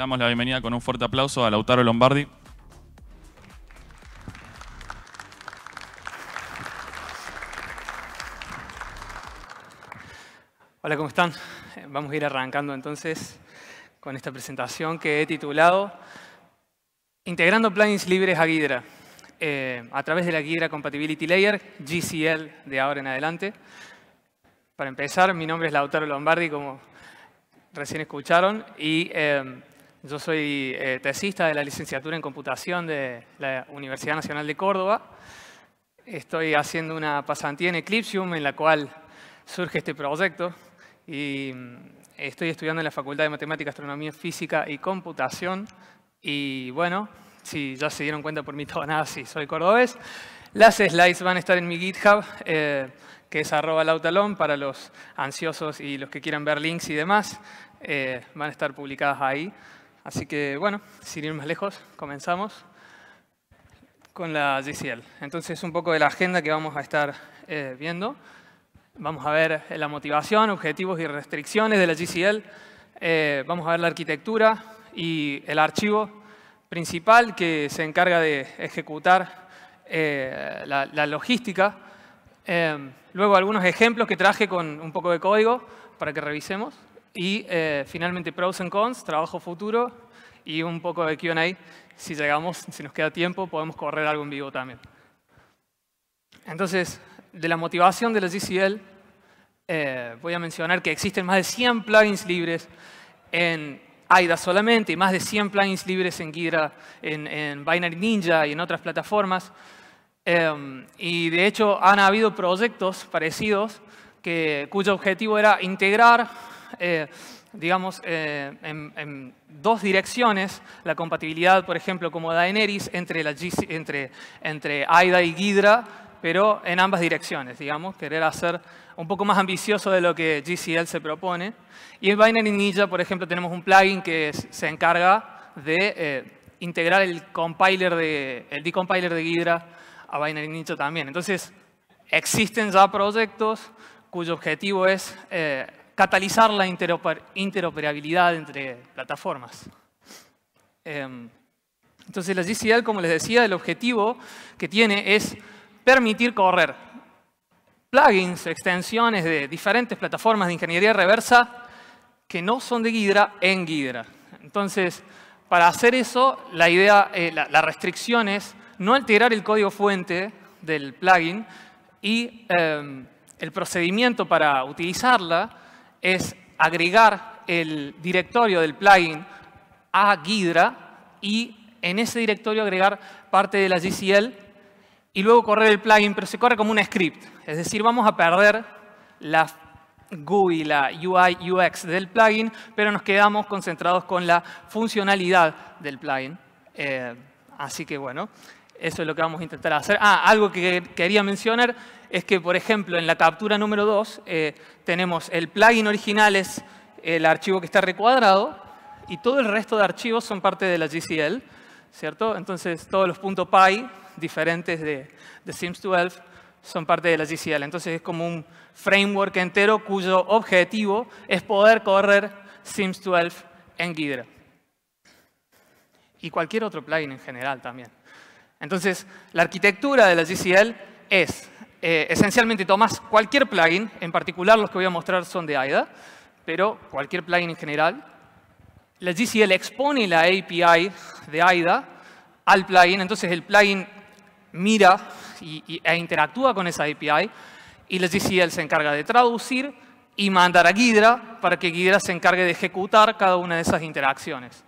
damos la bienvenida con un fuerte aplauso a Lautaro Lombardi. Hola, ¿cómo están? Vamos a ir arrancando entonces con esta presentación que he titulado Integrando plugins libres a Ghidra eh, a través de la Ghidra Compatibility Layer, GCL, de ahora en adelante. Para empezar, mi nombre es Lautaro Lombardi, como recién escucharon, y eh, yo soy eh, tesista de la licenciatura en computación de la Universidad Nacional de Córdoba. Estoy haciendo una pasantía en Eclipsium, en la cual surge este proyecto. Y mm, estoy estudiando en la Facultad de Matemáticas, Astronomía, Física y Computación. Y bueno, si ya se dieron cuenta por mí, nada sí, soy cordobés. Las slides van a estar en mi GitHub, eh, que es arroba lautalón, para los ansiosos y los que quieran ver links y demás. Eh, van a estar publicadas ahí. Así que, bueno, sin ir más lejos, comenzamos con la GCL. Entonces, un poco de la agenda que vamos a estar eh, viendo. Vamos a ver eh, la motivación, objetivos y restricciones de la GCL. Eh, vamos a ver la arquitectura y el archivo principal que se encarga de ejecutar la, logística. luego, algunos ejemplos que traje con un poco de código para que revisemos. Y eh, finalmente, pros and cons, trabajo futuro y un poco de Q&A. Si llegamos, si nos queda tiempo, podemos correr algo en vivo también. Entonces, de la motivación de la GCL, eh, voy a mencionar que existen más de 100 plugins libres en AIDA solamente y más de 100 plugins libres en en, Binary Ninja y en otras plataformas. Em, y de hecho han habido proyectos parecidos que, cuyo objetivo era integrar Eh, digamos, eh, en, dos direcciones, la compatibilidad, por ejemplo, como Daenerys entre, entre, entre Aida y Ghidra, pero en ambas direcciones, digamos, querer hacer un poco más ambicioso de lo que GCL se propone. Y en Binary Ninja, por ejemplo, tenemos un plugin que se encarga de eh, integrar el compiler de, el decompiler de Ghidra a Binary Ninja también. Entonces, existen ya proyectos cuyo objetivo es catalizar la interoperabilidad entre plataformas. Em, entonces la GCL, como les decía, el objetivo que tiene es permitir correr plugins, extensiones de diferentes plataformas de ingeniería reversa que no son de Ghidra en Ghidra. Entonces, para hacer eso, la, idea, eh, la, restricción es no alterar el código fuente del plugin y em, el procedimiento para utilizarla es agregar el directorio del plugin a Ghidra y en ese directorio agregar parte de la GCL y luego correr el plugin, pero se corre como un script. Es decir, vamos a perder la GUI, la UI, UX del plugin, pero nos quedamos concentrados con la funcionalidad del plugin. Eh, así que bueno, eso es lo que vamos a intentar hacer. Ah, algo que quería mencionar es que, por ejemplo, en la captura número 2 eh, tenemos el plugin original es el archivo que está recuadrado y todo el resto de archivos son parte de la GCL, ¿cierto? Entonces, todos los .py diferentes de, Sims 12 son parte de la GCL. Entonces, es como un framework entero cuyo objetivo es poder correr Sims 12 en Ghidra. Y cualquier otro plugin en general también. Entonces, la arquitectura de la GCL es, eh, esencialmente tomas cualquier plugin, en particular los que voy a mostrar son de AIDA, pero cualquier plugin en general. La GCL expone la API de AIDA al plugin, entonces el plugin mira e interactúa con esa API y la GCL se encarga de traducir y mandar a Ghidra para que Ghidra se encargue de ejecutar cada una de esas interacciones.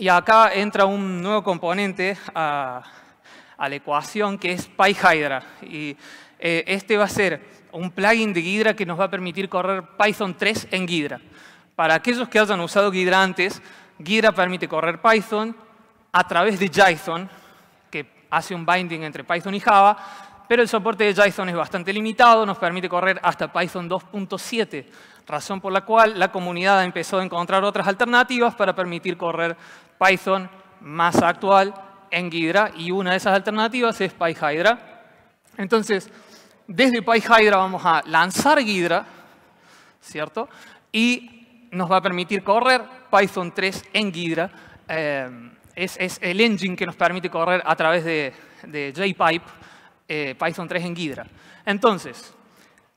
Y acá entra un nuevo componente a, la ecuación que es PyHydra. Y eh, este va a ser un plugin de Ghidra que nos va a permitir correr Python 3 en Ghidra. Para aquellos que hayan usado Ghidra antes, Ghidra permite correr Python a través de JSON, que hace un binding entre Python y Java, pero el soporte de JSON es bastante limitado, nos permite correr hasta Python 2.7, razón por la cual la comunidad empezó a encontrar otras alternativas para permitir correr Python más actual, en Ghidra. y una de esas alternativas es PyHydra. Entonces, desde PyHydra vamos a lanzar Ghidra. ¿cierto? Y nos va a permitir correr Python 3 en Ghidra. Eh, es, el engine que nos permite correr a través de, de JPype eh, Python 3 en Ghidra. Entonces,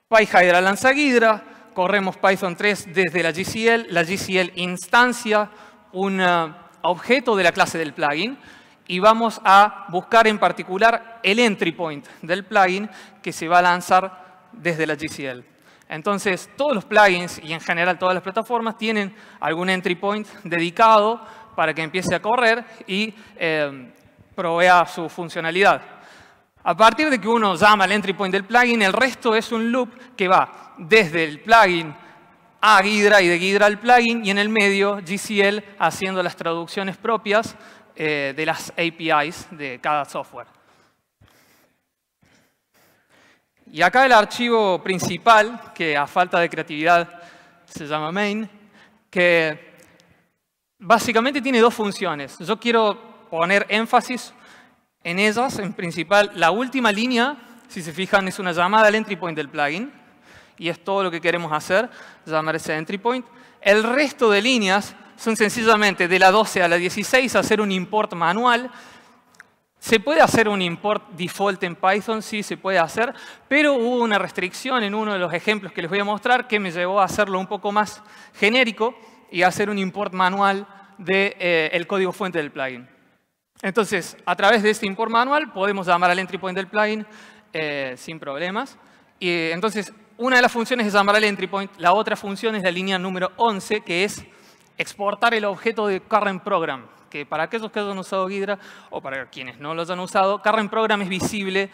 PyHydra lanza Ghidra. corremos Python 3 desde la GCL, la GCL instancia una objeto de la clase del plugin y vamos a buscar en particular el entry point del plugin que se va a lanzar desde la GCL. Entonces, todos los plugins y en general todas las plataformas tienen algún entry point dedicado para que empiece a correr y eh, provea su funcionalidad. A partir de que uno llama el entry point del plugin, el resto es un loop que va desde el plugin a Ghidra y de Ghidra al plugin, y en el medio GCL haciendo las traducciones propias eh, de las APIs de cada software. Y acá el archivo principal, que a falta de creatividad se llama main, que básicamente tiene dos funciones. Yo quiero poner énfasis en ellas, en principal. La última línea, si se fijan, es una llamada al entry point del plugin, y es todo lo que queremos hacer, llamar ese entry point. El resto de líneas son sencillamente de la 12 a la 16 hacer un import manual. ¿Se puede hacer un import default en Python? Sí, se puede hacer, pero hubo una restricción en uno de los ejemplos que les voy a mostrar que me llevó a hacerlo un poco más genérico y hacer un import manual del de, eh, código fuente del plugin. Entonces, a través de este import manual podemos llamar al entry point del plugin eh, sin problemas. Y entonces, una de las funciones es llamar el entry point, la otra función es la línea número 11, que es exportar el objeto de current program, que para aquellos que hayan usado Hydra, o para quienes no lo hayan usado, current program es visible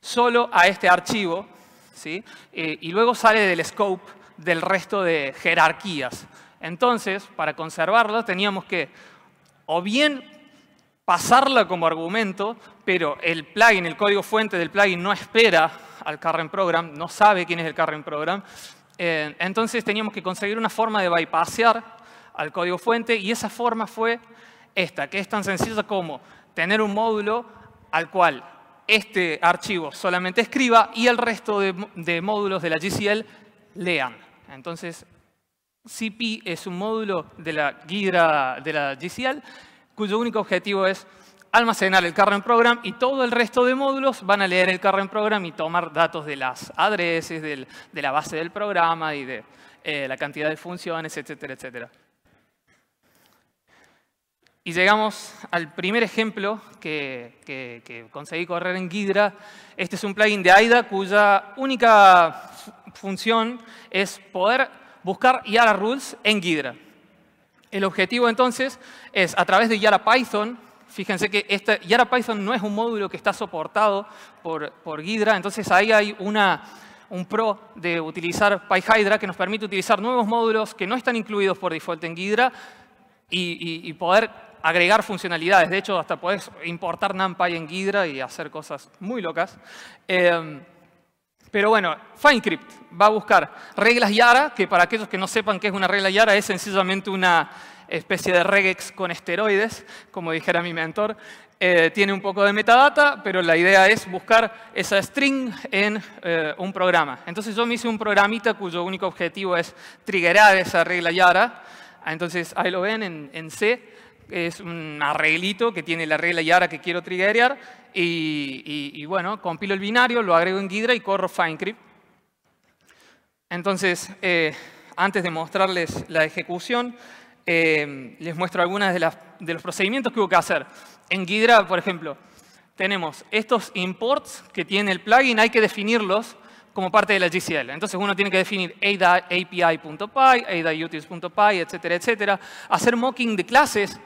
solo a este archivo ¿sí? Eh, y luego sale del scope del resto de jerarquías. Entonces, para conservarla teníamos que o bien pasarla como argumento, pero el plugin, el código fuente del plugin no espera al current Program, no sabe quién es el current Program. Eh, entonces teníamos que conseguir una forma de bypassear al código fuente y esa forma fue esta, que es tan sencilla como tener un módulo al cual este archivo solamente escriba y el resto de, módulos de la GCL lean. Entonces, CP es un módulo de la guía de la GCL cuyo único objetivo es almacenar el current program y todo el resto de módulos van a leer el current program y tomar datos de las adreses, de la base del programa y de eh, la cantidad de funciones, etcétera, etcétera. Y llegamos al primer ejemplo que, conseguí correr en Ghidra. Este es un plugin de AIDA cuya única función es poder buscar YARA rules en Ghidra. El objetivo entonces es, a través de YARA Python, Fíjense que y Yara Python no es un módulo que está soportado por, por Ghidra, entonces ahí hay una, un pro de utilizar PyHydra que nos permite utilizar nuevos módulos que no están incluidos por default en Ghidra y, poder agregar funcionalidades. De hecho, hasta puedes importar NumPy en Ghidra y hacer cosas muy locas. Eh, pero bueno, FineCrypt va a buscar reglas Yara, que para aquellos que no sepan qué es una regla Yara, es sencillamente una especie de regex con esteroides, como dijera mi mentor. Eh, tiene un poco de metadata, pero la idea es buscar esa string en eh, un programa. Entonces yo me hice un programita cuyo único objetivo es triggerar esa regla Yara. Ah, entonces ahí lo ven en C es un arreglito que tiene la regla y ahora que quiero triggerear. Y, bueno, compilo el binario, lo agrego en Ghidra y corro Finecrypt. Entonces, eh, antes de mostrarles la ejecución, eh, les muestro algunos de, de los procedimientos que hubo que hacer. En Ghidra, por ejemplo, tenemos estos imports que tiene el plugin, hay que definirlos como parte de la GCL. Entonces uno tiene que definir a.api.py, ada_utils.py etcétera, etcétera. Hacer mocking de clases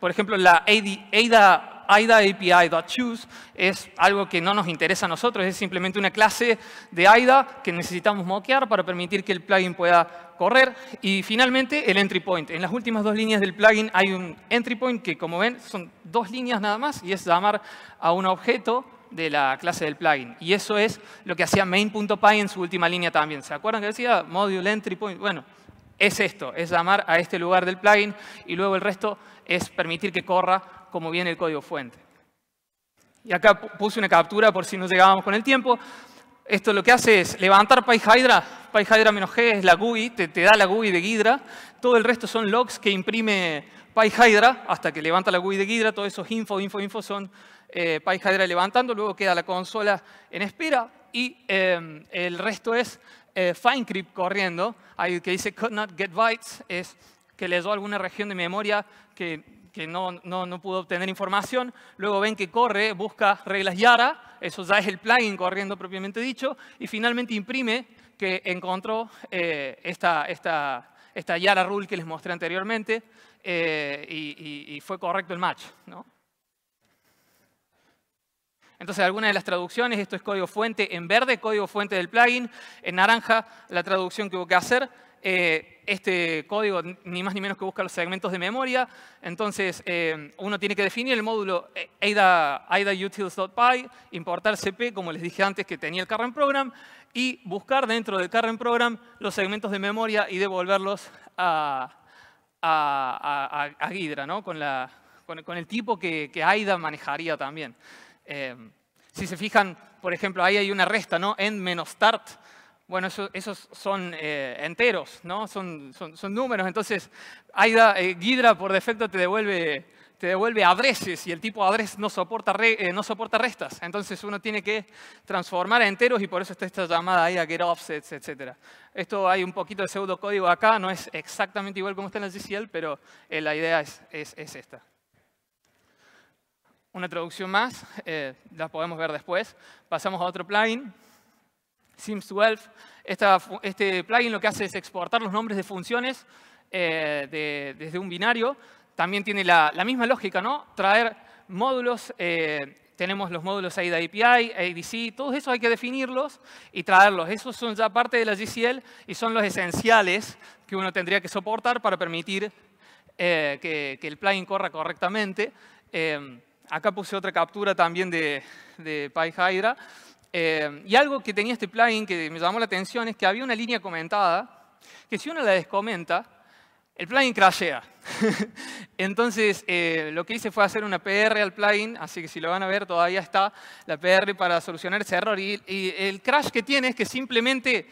por ejemplo, la AIDA, API.choose es algo que no nos interesa a nosotros, es simplemente una clase de AIDA que necesitamos moquear para permitir que el plugin pueda correr. Y finalmente, el entry point. En las últimas dos líneas del plugin hay un entry point que, como ven, son dos líneas nada más y es llamar a un objeto de la clase del plugin. Y eso es lo que hacía main.py en su última línea también. ¿Se acuerdan que decía module entry point? Bueno, es esto, es llamar a este lugar del plugin y luego el resto es permitir que corra como viene el código fuente. Y acá puse una captura por si no llegábamos con el tiempo. Esto lo que hace es levantar PyHydra. PyHydra-G es la GUI, te, da la GUI de Ghidra. Todo el resto son logs que imprime PyHydra hasta que levanta la GUI de Ghidra. Todos esos info, info, info son eh, PyHydra levantando. Luego queda la consola en espera y em, el resto es eh, Finecrypt corriendo, hay que dice could not get bytes, es que dio alguna región de memoria que, no, no, no, pudo obtener información. Luego ven que corre, busca reglas Yara, eso ya es el plugin corriendo propiamente dicho, y finalmente imprime que encontró eh, esta, esta, esta Yara rule que les mostré anteriormente eh, y, y, fue correcto el match. ¿no? Entonces, algunas de las traducciones, esto es código fuente en verde, código fuente del plugin, en naranja la traducción que hubo que hacer. Eh, este código ni más ni menos que busca los segmentos de memoria. Entonces, eh, uno tiene que definir el módulo AIDA, importar CP, como les dije antes, que tenía el current program, y buscar dentro del current program los segmentos de memoria y devolverlos a, a, Ghidra, con, el tipo que, que AIDA manejaría también. Eh, si se fijan, por ejemplo, ahí hay una resta, ¿no? End menos start. Bueno, esos son eh, enteros, ¿no? Son, números. Entonces, Aida, eh, por defecto te devuelve, te devuelve adreses y el tipo adres no soporta, no soporta restas. Entonces, uno tiene que transformar a enteros y por eso está esta llamada a get offsets, etc. Esto hay un poquito de pseudocódigo acá, no es exactamente igual como está en el GCL, pero la idea es esta una traducción más, eh, la podemos ver después. Pasamos a otro plugin, Sims 12. Esta, este plugin lo que hace es exportar los nombres de funciones eh, de, desde un binario. También tiene la, la misma lógica, ¿no? Traer módulos, eh, tenemos los módulos AIDA API, ADC, todos esos hay que definirlos y traerlos. Esos son ya parte de la GCL y son los esenciales que uno tendría que soportar para permitir eh, que, que, el plugin corra correctamente acá puse otra captura también de, de PyHydra. Eh, y algo que tenía este plugin que me llamó la atención es que había una línea comentada que si uno la descomenta, el plugin crashea. Entonces, eh, lo que hice fue hacer una PR al plugin, así que si lo van a ver, todavía está la PR para solucionar ese error. Y, el crash que tiene es que simplemente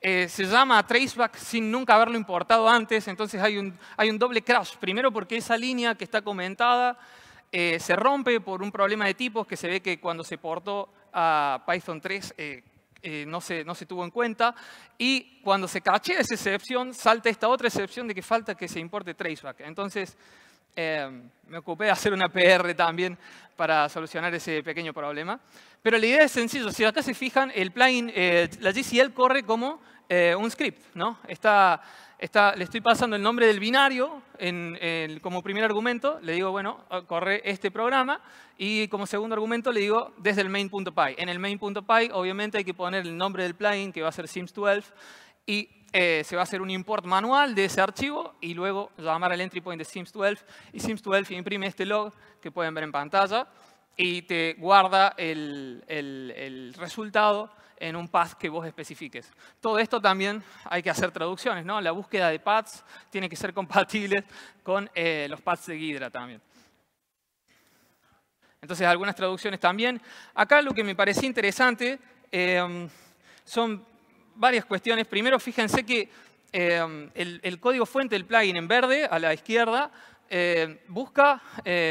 eh, se llama traceback sin nunca haberlo importado antes, entonces hay un, hay un doble crash. Primero porque esa línea que está comentada eh, se rompe por un problema de tipos que se ve que cuando se portó a Python 3 eh, eh, no, se, no, se, tuvo en cuenta. Y cuando se cache esa excepción, salta esta otra excepción de que falta que se importe traceback. Entonces, me ocupé de hacer una PR también para solucionar ese pequeño problema. Pero la idea es sencilla. Si acá se fijan, el plugin, la GCL corre como un script. ¿no? Está le estoy pasando el nombre del binario en, como primer argumento, le digo, bueno, ah, corre este programa, y como segundo argumento le digo, desde el main.py. En el main.py obviamente hay que poner el nombre del plugin, que va a ser sims12, y eh, se va a hacer un import manual de ese archivo, y luego llamar al entry point de sims12, y sims12 imprime este log que pueden ver en pantalla, y te guarda el, el resultado en un path que vos especifiques. Todo esto también hay que hacer traducciones, ¿no? La búsqueda de paths tiene que ser compatible con eh, los paths de Ghidra también. Entonces, algunas traducciones también. Acá lo que me parece interesante eh, son varias cuestiones. Primero, fíjense que eh, el, código fuente del plugin en verde, a la izquierda, busca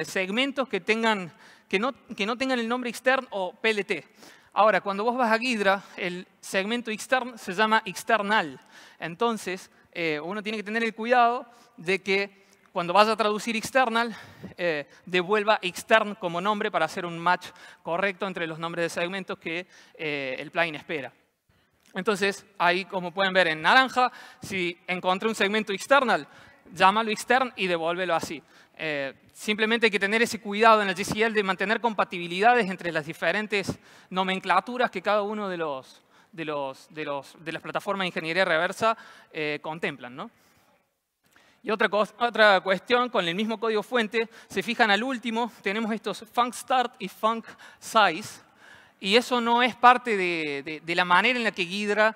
segmentos que, tengan, que, no, que no tengan el nombre externo o PLT. Ahora, cuando vos vas a Ghidra, el segmento extern se llama external. Entonces, eh, uno tiene que tener el cuidado de que cuando vas a traducir external, eh, devuelva extern como nombre para hacer un match correcto entre los nombres de segmentos que eh, el plugin espera. Entonces, ahí como pueden ver en naranja, si encontré un segmento external, llámalo extern y devuélvelo así. Eh, simplemente hay que tener ese cuidado en el GCL de mantener compatibilidades entre las diferentes nomenclaturas que cada uno de, los, de, los, de, de las plataformas de ingeniería reversa eh, contemplan. Y otra, cuestión, con el mismo código fuente, se fijan al último, tenemos estos func start y func size, y eso no es parte de, de, la manera en la que Ghidra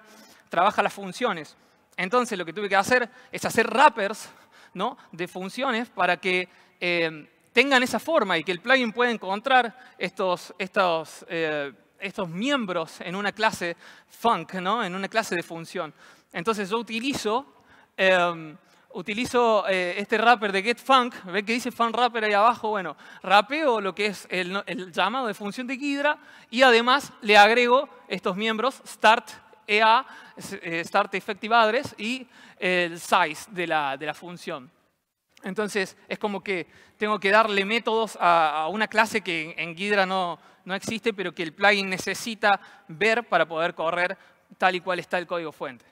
trabaja las funciones. Entonces lo que tuve que hacer es hacer wrappers de funciones para que eh, tengan esa forma y que el plugin pueda encontrar estos, estos, eh, estos miembros en una clase funk, ¿no? en una clase de función. Entonces yo utilizo, em, utilizo eh, este wrapper de getFunk, ve que dice fun wrapper ahí abajo? Bueno, rapeo lo que es el, llamado de función de Hydra y además le agrego estos miembros start EA, eh, Start Effective Address, y el size de la, función. Entonces, es como que tengo que darle métodos a, una clase que en, en no, no, existe, pero que el plugin necesita ver para poder correr tal y cual está el código fuente.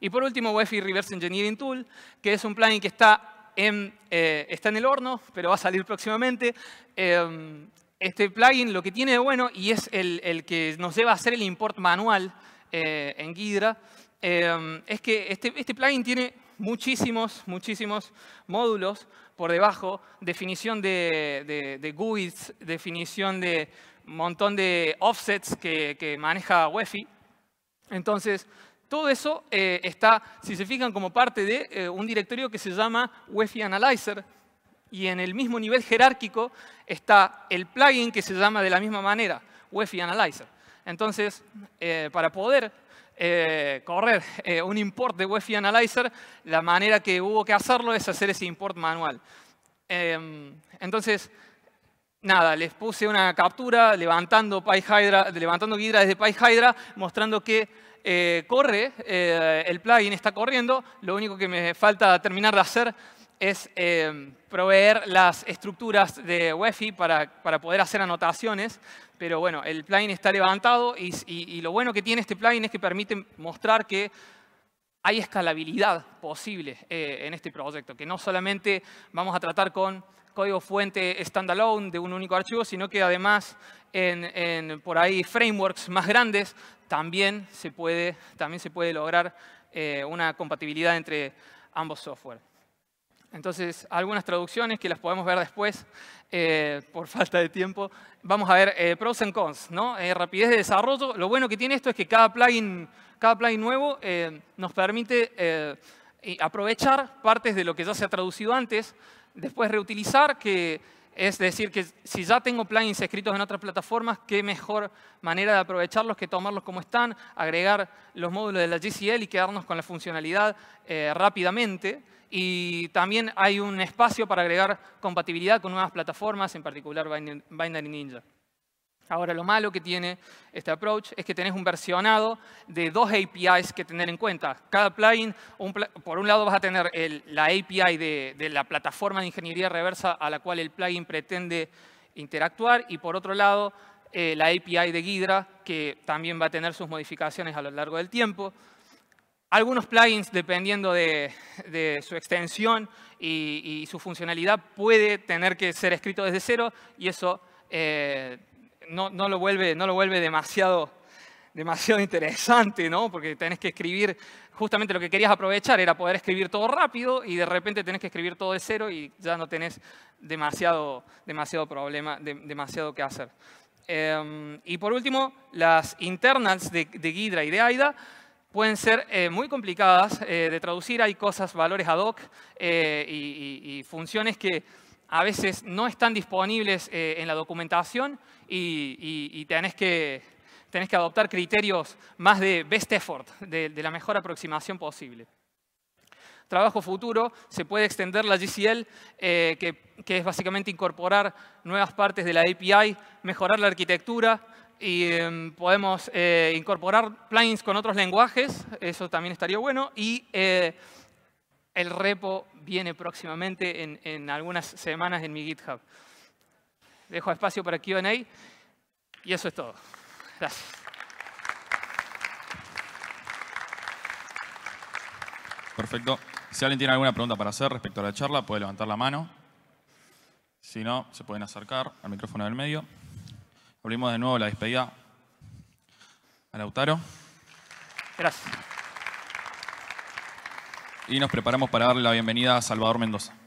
Y por último, UEFI Reverse Engineering Tool, que es un plugin que está en, eh, está en el horno, pero va a salir próximamente. Em, este plugin lo que tiene de bueno, y es el, que nos lleva a hacer el import manual eh, en Ghidra, eh, es que este, este, plugin tiene muchísimos, muchísimos módulos por debajo, definición de, GUIDs, definición de montón de offsets que, maneja UEFI. Entonces, todo eso eh, está, si se fijan, como parte de un directorio que se llama wefi Analyzer, y en el mismo nivel jerárquico está el plugin que se llama de la misma manera, UEFI Analyzer. Entonces, eh, para poder eh, correr eh, un import de UEFI Analyzer, la manera que hubo que hacerlo es hacer ese import manual. Em, entonces, nada, les puse una captura levantando, PyHydra, levantando Hydra desde PyHydra, mostrando que corre, el plugin está corriendo, lo único que me falta terminar de hacer es em, proveer las estructuras de UEFI para, para, poder hacer anotaciones, pero bueno, el plugin está levantado y, lo bueno que tiene este plugin es que permite mostrar que hay escalabilidad posible eh, en este proyecto, que no solamente vamos a tratar con código fuente standalone de un único archivo, sino que además en, por ahí frameworks más grandes también se puede, también se puede lograr eh, una compatibilidad entre ambos software. Entonces, algunas traducciones que las podemos ver después, eh, por falta de tiempo. Vamos a ver eh, pros and cons, ¿no? Eh, rapidez de desarrollo. Lo bueno que tiene esto es que cada plugin, cada plugin nuevo nos permite aprovechar partes de lo que ya se ha traducido antes, después reutilizar, que es decir, que si ya tengo plugins escritos en otras plataformas, qué mejor manera de aprovecharlos que tomarlos como están, agregar los módulos de la GCL y quedarnos con la funcionalidad eh, rápidamente. Y también hay un espacio para agregar compatibilidad con nuevas plataformas, en particular Binary Ninja. Ahora, lo malo que tiene este approach es que tenés un versionado de dos APIs que tener en cuenta. Cada plugin, por un lado vas a tener la API de, la plataforma de ingeniería reversa a la cual el plugin pretende interactuar y por otro lado eh, la API de Ghidra que también va a tener sus modificaciones a lo largo del tiempo. Algunos plugins, dependiendo de, su extensión y, su funcionalidad, puede tener que ser escrito desde cero y eso... Eh, no, lo vuelve, no lo vuelve demasiado, demasiado interesante, ¿no? Porque tenés que escribir, justamente lo que querías aprovechar era poder escribir todo rápido y de repente tenés que escribir todo de cero y ya no tenés demasiado, demasiado problema, demasiado que hacer. Em, y por último, las internals de, de Ghidra y de AIDA pueden ser eh, muy complicadas eh, de traducir. Hay cosas, valores ad hoc eh, y, y funciones que a veces no están disponibles en la documentación y, tenés, que, adoptar criterios más de best effort, de, la mejor aproximación posible trabajo futuro, se puede extender la GCL, eh, que, es básicamente incorporar nuevas partes de la API, mejorar la arquitectura y em, podemos eh, incorporar plugins con otros lenguajes, eso también estaría bueno, y eh, el repo viene próximamente en algunas semanas en mi GitHub. Dejo espacio para QA. Y eso es todo. Gracias. Perfecto. Si alguien tiene alguna pregunta para hacer respecto a la charla, puede levantar la mano. Si no, se pueden acercar al micrófono del medio. Abrimos de nuevo la despedida a Lautaro. Gracias. Y nos preparamos para darle la bienvenida a Salvador Mendoza.